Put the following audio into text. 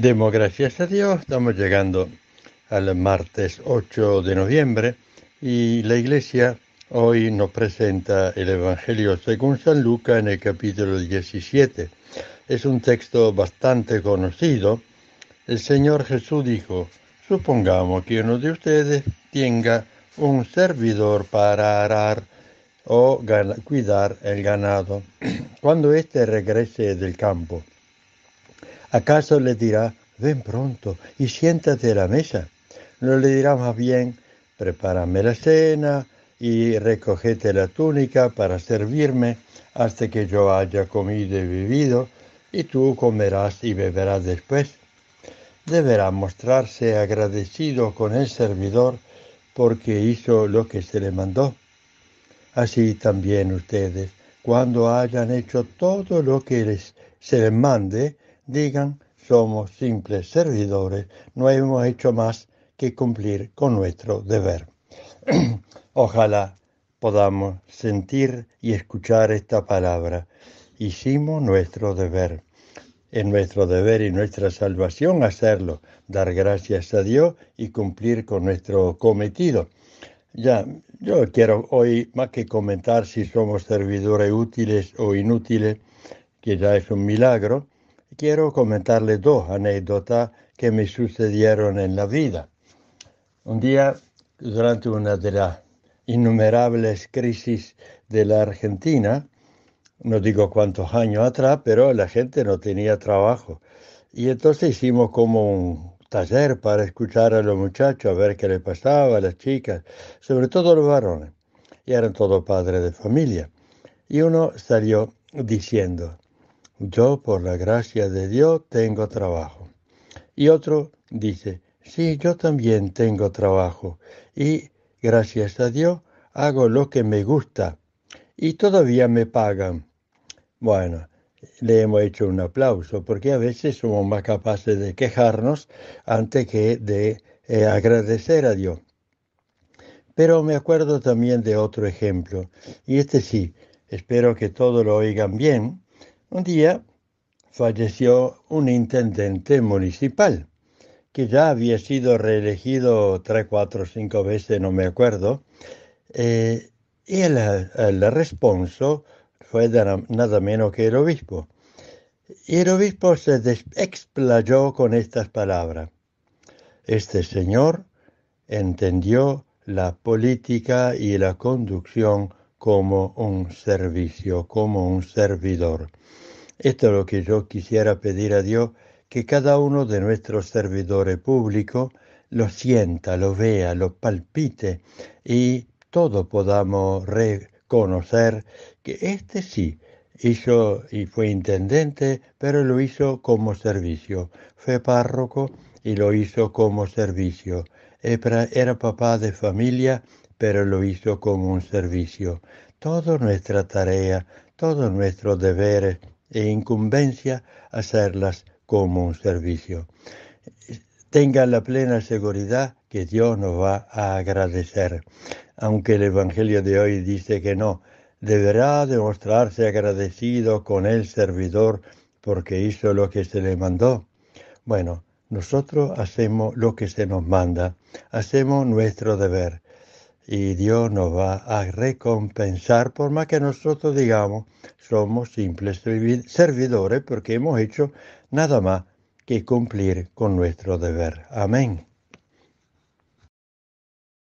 Demos gracias a Dios, estamos llegando al martes 8 de noviembre y la iglesia hoy nos presenta el Evangelio según San Lucas en el capítulo 17. Es un texto bastante conocido. El Señor Jesús dijo, supongamos que uno de ustedes tenga un servidor para arar o cuidar el ganado. Cuando éste regrese del campo, ¿Acaso le dirá, ven pronto y siéntate a la mesa? No le dirá más bien, prepárame la cena y recogete la túnica para servirme hasta que yo haya comido y bebido, y tú comerás y beberás después. Deberá mostrarse agradecido con el servidor porque hizo lo que se le mandó. Así también ustedes, cuando hayan hecho todo lo que les, se les mande, digan, somos simples servidores, no hemos hecho más que cumplir con nuestro deber. Ojalá podamos sentir y escuchar esta palabra. Hicimos nuestro deber. Es nuestro deber y nuestra salvación hacerlo, dar gracias a Dios y cumplir con nuestro cometido. Ya, yo quiero hoy más que comentar si somos servidores útiles o inútiles, que ya es un milagro, quiero comentarle dos anécdotas que me sucedieron en la vida. Un día, durante una de las innumerables crisis de la Argentina, no digo cuántos años atrás, pero la gente no tenía trabajo. Y entonces hicimos como un taller para escuchar a los muchachos, a ver qué les pasaba, a las chicas, sobre todo a los varones. Y eran todos padres de familia. Y uno salió diciendo, yo por la gracia de Dios tengo trabajo. Y otro dice, sí, yo también tengo trabajo y gracias a Dios hago lo que me gusta y todavía me pagan. Bueno, le hemos hecho un aplauso porque a veces somos más capaces de quejarnos antes que de eh, agradecer a Dios. Pero me acuerdo también de otro ejemplo, y este sí, espero que todos lo oigan bien, un día falleció un intendente municipal que ya había sido reelegido tres, cuatro, cinco veces, no me acuerdo, eh, y el, responso fue nada menos que el obispo. Y el obispo se explayó con estas palabras. Este señor entendió la política y la conducción como un servicio, como un servidor. Esto es lo que yo quisiera pedir a Dios, que cada uno de nuestros servidores públicos lo sienta, lo vea, lo palpite y todo podamos reconocer que este sí hizo y fue intendente, pero lo hizo como servicio. Fue párroco y lo hizo como servicio. Era papá de familia pero lo hizo como un servicio. Toda nuestra tarea, todos nuestros deberes e incumbencia, hacerlas como un servicio. Tengan la plena seguridad que Dios nos va a agradecer, aunque el Evangelio de hoy dice que no. Deberá demostrarse agradecido con el servidor porque hizo lo que se le mandó. Bueno, nosotros hacemos lo que se nos manda, hacemos nuestro deber y Dios nos va a recompensar por más que nosotros digamos somos simples servidores porque hemos hecho nada más que cumplir con nuestro deber. Amén.